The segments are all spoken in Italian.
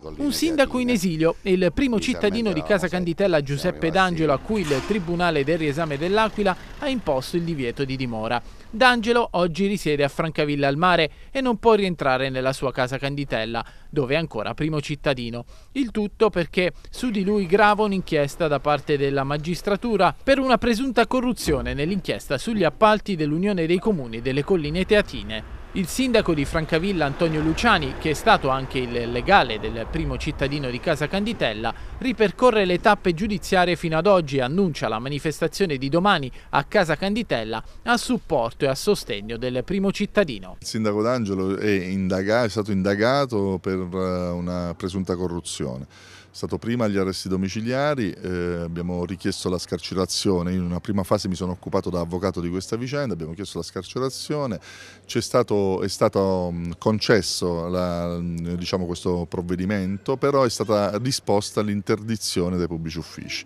Un sindaco in esilio, il primo cittadino di Casa Canditella Giuseppe D'Angelo a cui il Tribunale del riesame dell'Aquila ha imposto il divieto di dimora. D'Angelo oggi risiede a Francavilla al mare e non può rientrare nella sua casa Canditella, dove è ancora primo cittadino. Il tutto perché su di lui grava un'inchiesta da parte della magistratura per una presunta corruzione nell'inchiesta sugli appalti dell'Unione dei Comuni delle Colline Teatine. Il sindaco di Francavilla Antonio Luciani, che è stato anche il legale del primo cittadino di Casa Canditella, ripercorre le tappe giudiziarie fino ad oggi e annuncia la manifestazione di domani a Casa Canditella a supporto e a sostegno del primo cittadino. Il sindaco D'Angelo è, è stato indagato per eh, una presunta corruzione. È stato prima agli arresti domiciliari, eh, abbiamo richiesto la scarcerazione, in una prima fase mi sono occupato da avvocato di questa vicenda, abbiamo chiesto la scarcerazione, c'è stato è stato mm, concesso la, mm, diciamo, questo provvedimento, però è stata disposta l'interdizione dai pubblici uffici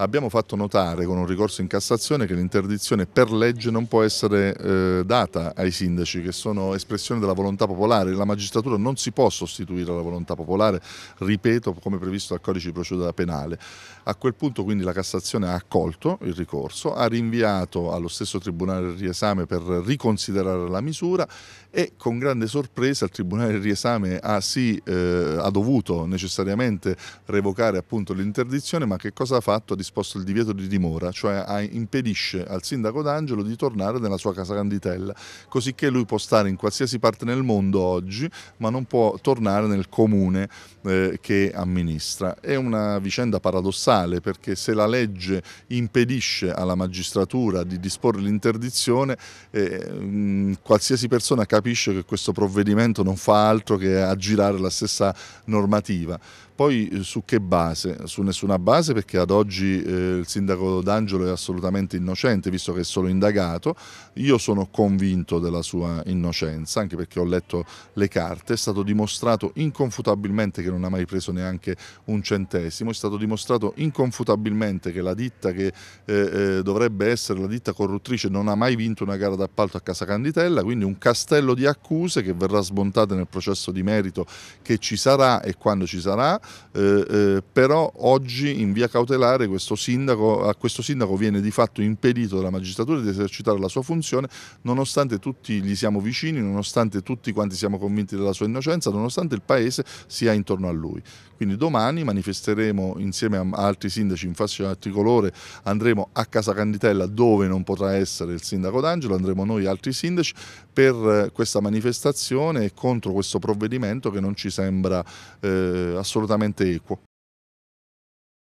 abbiamo fatto notare con un ricorso in Cassazione che l'interdizione per legge non può essere eh, data ai sindaci che sono espressione della volontà popolare, la magistratura non si può sostituire alla volontà popolare, ripeto come previsto dal codice di procedura penale. A quel punto quindi la Cassazione ha accolto il ricorso, ha rinviato allo stesso Tribunale il riesame per riconsiderare la misura e con grande sorpresa il Tribunale il riesame ha, sì, eh, ha dovuto necessariamente revocare l'interdizione ma che cosa ha fatto? Ha disposto il divieto di dimora, cioè impedisce al sindaco d'Angelo di tornare nella sua casa Canditella, cosicché lui può stare in qualsiasi parte nel mondo oggi, ma non può tornare nel comune eh, che amministra. È una vicenda paradossale perché se la legge impedisce alla magistratura di disporre l'interdizione, eh, mm, qualsiasi persona capisce che questo provvedimento non fa altro che aggirare la stessa normativa. Poi eh, su che base? Su nessuna base perché ad oggi eh, il sindaco D'Angelo è assolutamente innocente visto che è solo indagato, io sono convinto della sua innocenza anche perché ho letto le carte, è stato dimostrato inconfutabilmente che non ha mai preso neanche un centesimo, è stato dimostrato inconfutabilmente che la ditta che eh, eh dovrebbe essere la ditta corruttrice non ha mai vinto una gara d'appalto a Casa Canditella, quindi un castello di accuse che verrà smontate nel processo di merito che ci sarà e quando ci sarà, eh, eh però oggi in via cautelare questo questo sindaco, a questo sindaco viene di fatto impedito dalla magistratura di esercitare la sua funzione, nonostante tutti gli siamo vicini, nonostante tutti quanti siamo convinti della sua innocenza, nonostante il Paese sia intorno a lui. Quindi domani manifesteremo insieme a altri sindaci in fascia tricolore, andremo a Casa Canditella dove non potrà essere il sindaco D'Angelo, andremo noi altri sindaci per eh, questa manifestazione e contro questo provvedimento che non ci sembra eh, assolutamente equo.